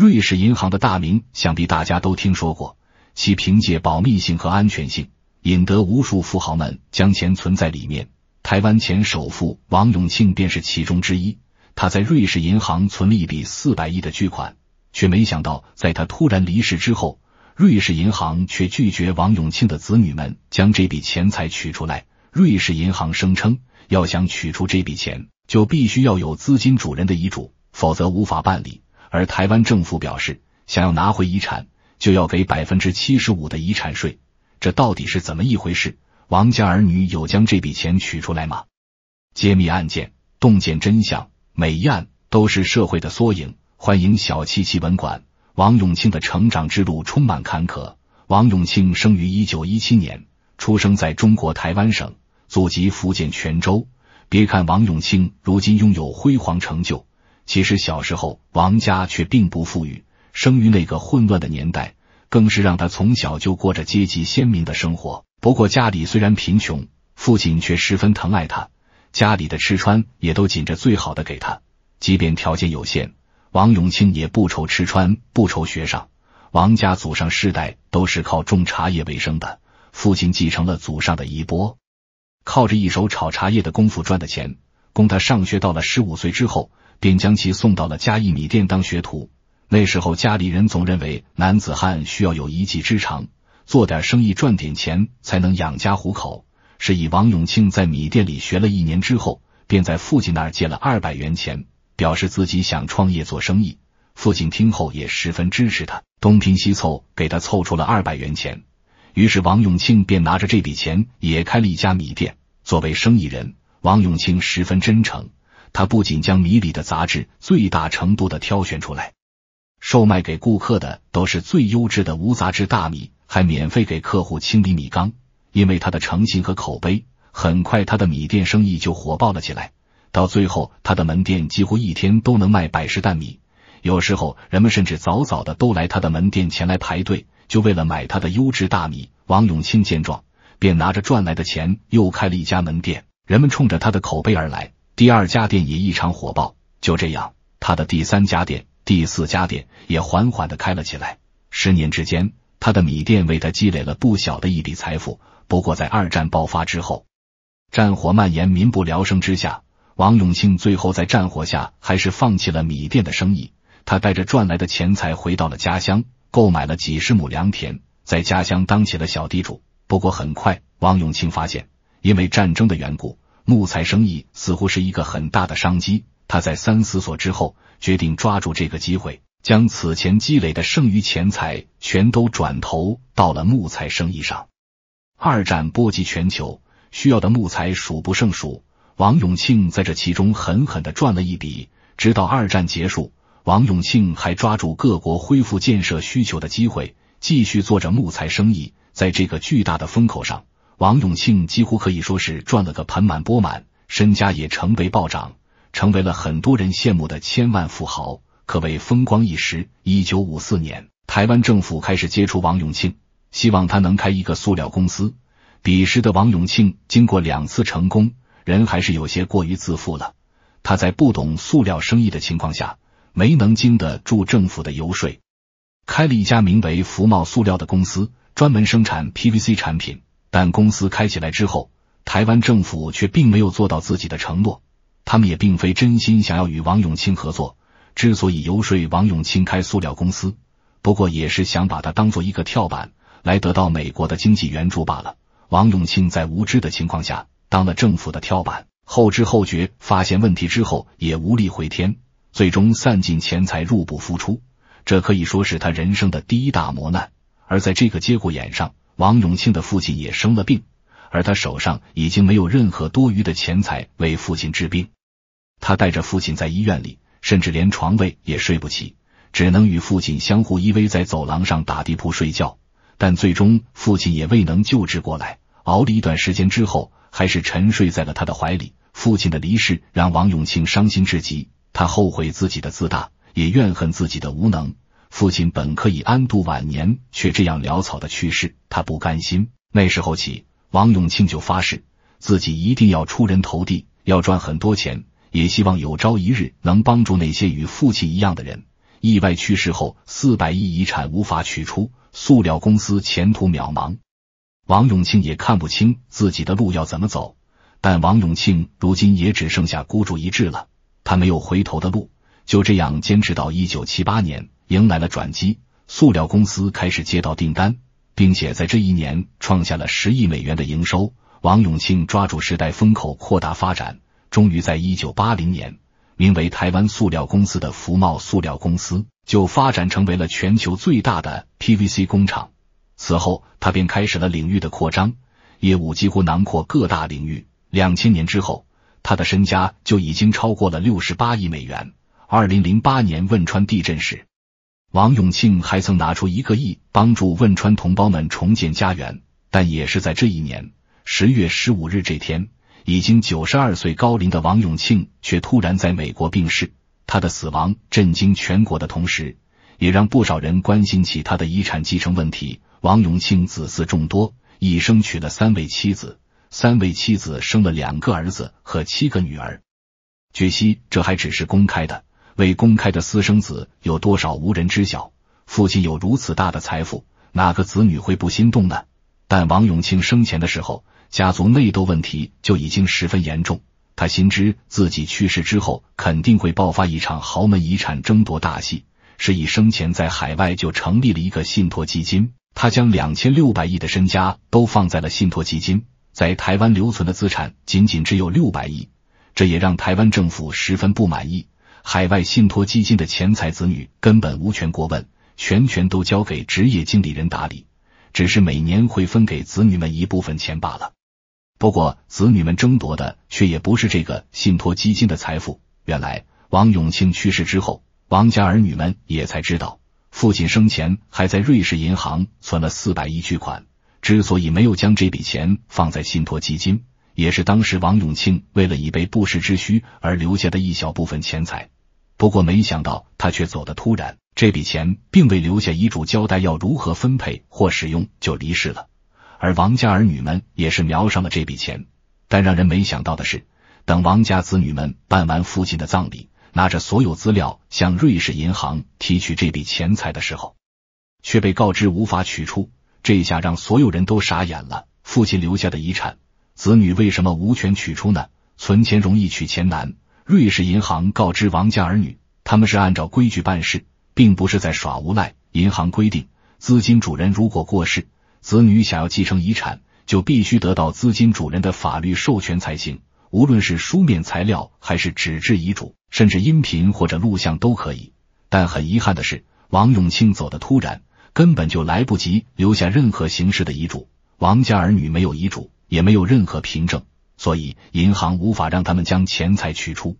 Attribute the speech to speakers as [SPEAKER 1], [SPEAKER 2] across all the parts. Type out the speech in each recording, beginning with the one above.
[SPEAKER 1] 瑞士银行的大名，想必大家都听说过。其凭借保密性和安全性，引得无数富豪们将钱存在里面。台湾前首富王永庆便是其中之一。他在瑞士银行存了一笔四百亿的巨款，却没想到在他突然离世之后，瑞士银行却拒绝王永庆的子女们将这笔钱财取出来。瑞士银行声称，要想取出这笔钱，就必须要有资金主人的遗嘱，否则无法办理。而台湾政府表示，想要拿回遗产，就要给百分之七十五的遗产税，这到底是怎么一回事？王家儿女有将这笔钱取出来吗？揭秘案件，洞见真相，每一案都是社会的缩影。欢迎小七七文馆。王永庆的成长之路充满坎坷。王永庆生于一九一七年，出生在中国台湾省，祖籍福建泉州。别看王永庆如今拥有辉煌成就。其实小时候，王家却并不富裕。生于那个混乱的年代，更是让他从小就过着阶级鲜明的生活。不过家里虽然贫穷，父亲却十分疼爱他，家里的吃穿也都紧着最好的给他。即便条件有限，王永庆也不愁吃穿，不愁学上。王家祖上世代都是靠种茶叶为生的，父亲继承了祖上的衣钵，靠着一手炒茶叶的功夫赚的钱，供他上学。到了十五岁之后。便将其送到了嘉义米店当学徒。那时候家里人总认为男子汉需要有一技之长，做点生意赚点钱才能养家糊口，是以王永庆在米店里学了一年之后，便在父亲那儿借了二百元钱，表示自己想创业做生意。父亲听后也十分支持他，东拼西凑给他凑出了二百元钱。于是王永庆便拿着这笔钱也开了一家米店。作为生意人，王永庆十分真诚。他不仅将米里的杂质最大程度的挑选出来，售卖给顾客的都是最优质的无杂质大米，还免费给客户清理米缸。因为他的诚信和口碑，很快他的米店生意就火爆了起来。到最后，他的门店几乎一天都能卖百十担米，有时候人们甚至早早的都来他的门店前来排队，就为了买他的优质大米。王永清见状，便拿着赚来的钱又开了一家门店，人们冲着他的口碑而来。第二家店也异常火爆，就这样，他的第三家店、第四家店也缓缓的开了起来。十年之间，他的米店为他积累了不小的一笔财富。不过，在二战爆发之后，战火蔓延，民不聊生之下，王永庆最后在战火下还是放弃了米店的生意。他带着赚来的钱财回到了家乡，购买了几十亩良田，在家乡当起了小地主。不过，很快王永庆发现，因为战争的缘故。木材生意似乎是一个很大的商机，他在三思索之后，决定抓住这个机会，将此前积累的剩余钱财全都转投到了木材生意上。二战波及全球，需要的木材数不胜数，王永庆在这其中狠狠的赚了一笔。直到二战结束，王永庆还抓住各国恢复建设需求的机会，继续做着木材生意，在这个巨大的风口上。王永庆几乎可以说是赚了个盆满钵满，身家也成为暴涨，成为了很多人羡慕的千万富豪，可谓风光一时。一九五四年，台湾政府开始接触王永庆，希望他能开一个塑料公司。彼时的王永庆经过两次成功，人还是有些过于自负了。他在不懂塑料生意的情况下，没能经得住政府的游说，开了一家名为福茂塑料的公司，专门生产 PVC 产品。但公司开起来之后，台湾政府却并没有做到自己的承诺。他们也并非真心想要与王永庆合作。之所以游说王永庆开塑料公司，不过也是想把他当做一个跳板，来得到美国的经济援助罢了。王永庆在无知的情况下当了政府的跳板，后知后觉发现问题之后，也无力回天，最终散尽钱财，入不敷出。这可以说是他人生的第一大磨难。而在这个节骨眼上，王永庆的父亲也生了病，而他手上已经没有任何多余的钱财为父亲治病。他带着父亲在医院里，甚至连床位也睡不起，只能与父亲相互依偎在走廊上打地铺睡觉。但最终，父亲也未能救治过来。熬了一段时间之后，还是沉睡在了他的怀里。父亲的离世让王永庆伤心至极，他后悔自己的自大，也怨恨自己的无能。父亲本可以安度晚年，却这样潦草的去世，他不甘心。那时候起，王永庆就发誓，自己一定要出人头地，要赚很多钱，也希望有朝一日能帮助那些与父亲一样的人。意外去世后，四百亿遗产无法取出，塑料公司前途渺茫，王永庆也看不清自己的路要怎么走。但王永庆如今也只剩下孤注一掷了，他没有回头的路，就这样坚持到一九七八年。迎来了转机，塑料公司开始接到订单，并且在这一年创下了十亿美元的营收。王永庆抓住时代风口，扩大发展，终于在一九八零年，名为台湾塑料公司的福茂塑料公司就发展成为了全球最大的 PVC 工厂。此后，他便开始了领域的扩张，业务几乎囊括各大领域。两千年之后，他的身家就已经超过了六十八亿美元。二零零八年汶川地震时。王永庆还曾拿出一个亿帮助汶川同胞们重建家园，但也是在这一年十月十五日这天，已经九十二岁高龄的王永庆却突然在美国病逝。他的死亡震惊全国的同时，也让不少人关心起他的遗产继承问题。王永庆子嗣众多，一生娶了三位妻子，三位妻子生了两个儿子和七个女儿。据悉，这还只是公开的。未公开的私生子有多少无人知晓。父亲有如此大的财富，哪个子女会不心动呢？但王永庆生前的时候，家族内斗问题就已经十分严重。他心知自己去世之后，肯定会爆发一场豪门遗产争夺大戏，是以生前在海外就成立了一个信托基金。他将两千六百亿的身家都放在了信托基金，在台湾留存的资产仅仅只有六百亿，这也让台湾政府十分不满意。海外信托基金的钱财，子女根本无权过问，全权都交给职业经理人打理，只是每年会分给子女们一部分钱罢了。不过，子女们争夺的却也不是这个信托基金的财富。原来，王永庆去世之后，王家儿女们也才知道，父亲生前还在瑞士银行存了四百亿巨款。之所以没有将这笔钱放在信托基金，也是当时王永庆为了以备不时之需而留下的一小部分钱财。不过没想到他却走得突然，这笔钱并未留下遗嘱交代要如何分配或使用，就离世了。而王家儿女们也是瞄上了这笔钱，但让人没想到的是，等王家子女们办完父亲的葬礼，拿着所有资料向瑞士银行提取这笔钱财的时候，却被告知无法取出。这下让所有人都傻眼了：父亲留下的遗产，子女为什么无权取出呢？存钱容易，取钱难。瑞士银行告知王家儿女，他们是按照规矩办事，并不是在耍无赖。银行规定，资金主人如果过世，子女想要继承遗产，就必须得到资金主人的法律授权才行。无论是书面材料，还是纸质遗嘱，甚至音频或者录像都可以。但很遗憾的是，王永庆走的突然，根本就来不及留下任何形式的遗嘱。王家儿女没有遗嘱，也没有任何凭证。所以，银行无法让他们将钱财取出。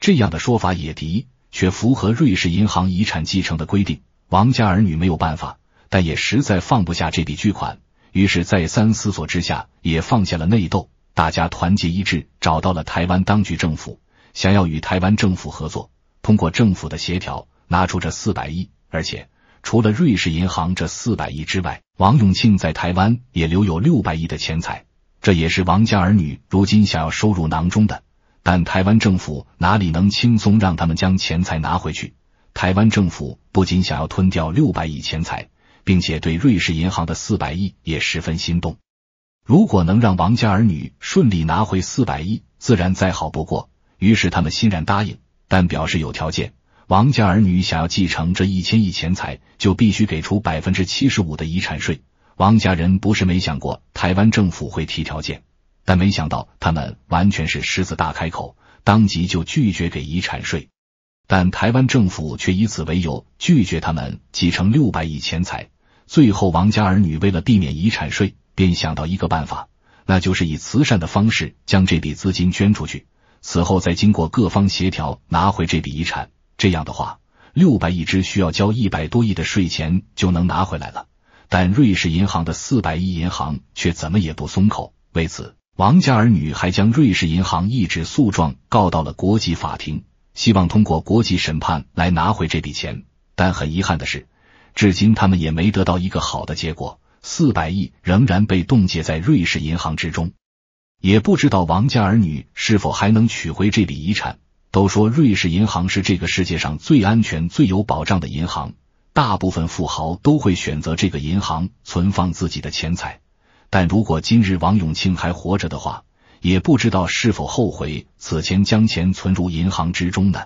[SPEAKER 1] 这样的说法也的确符合瑞士银行遗产继承的规定。王家儿女没有办法，但也实在放不下这笔巨款，于是再三思索之下，也放下了内斗，大家团结一致，找到了台湾当局政府，想要与台湾政府合作，通过政府的协调，拿出这四百亿。而且，除了瑞士银行这四百亿之外，王永庆在台湾也留有六百亿的钱财。这也是王家儿女如今想要收入囊中的，但台湾政府哪里能轻松让他们将钱财拿回去？台湾政府不仅想要吞掉六百亿钱财，并且对瑞士银行的四百亿也十分心动。如果能让王家儿女顺利拿回四百亿，自然再好不过。于是他们欣然答应，但表示有条件：王家儿女想要继承这一千亿钱财，就必须给出百分之七十五的遗产税。王家人不是没想过台湾政府会提条件，但没想到他们完全是狮子大开口，当即就拒绝给遗产税。但台湾政府却以此为由拒绝他们继承六百亿钱财。最后，王家儿女为了避免遗产税，便想到一个办法，那就是以慈善的方式将这笔资金捐出去。此后，再经过各方协调拿回这笔遗产。这样的话，六百亿只需要交一百多亿的税钱就能拿回来了。但瑞士银行的四百亿银行却怎么也不松口，为此，王家儿女还将瑞士银行一纸诉状告到了国际法庭，希望通过国际审判来拿回这笔钱。但很遗憾的是，至今他们也没得到一个好的结果，四百亿仍然被冻结在瑞士银行之中。也不知道王家儿女是否还能取回这笔遗产。都说瑞士银行是这个世界上最安全、最有保障的银行。大部分富豪都会选择这个银行存放自己的钱财，但如果今日王永庆还活着的话，也不知道是否后悔此前将钱存入银行之中呢？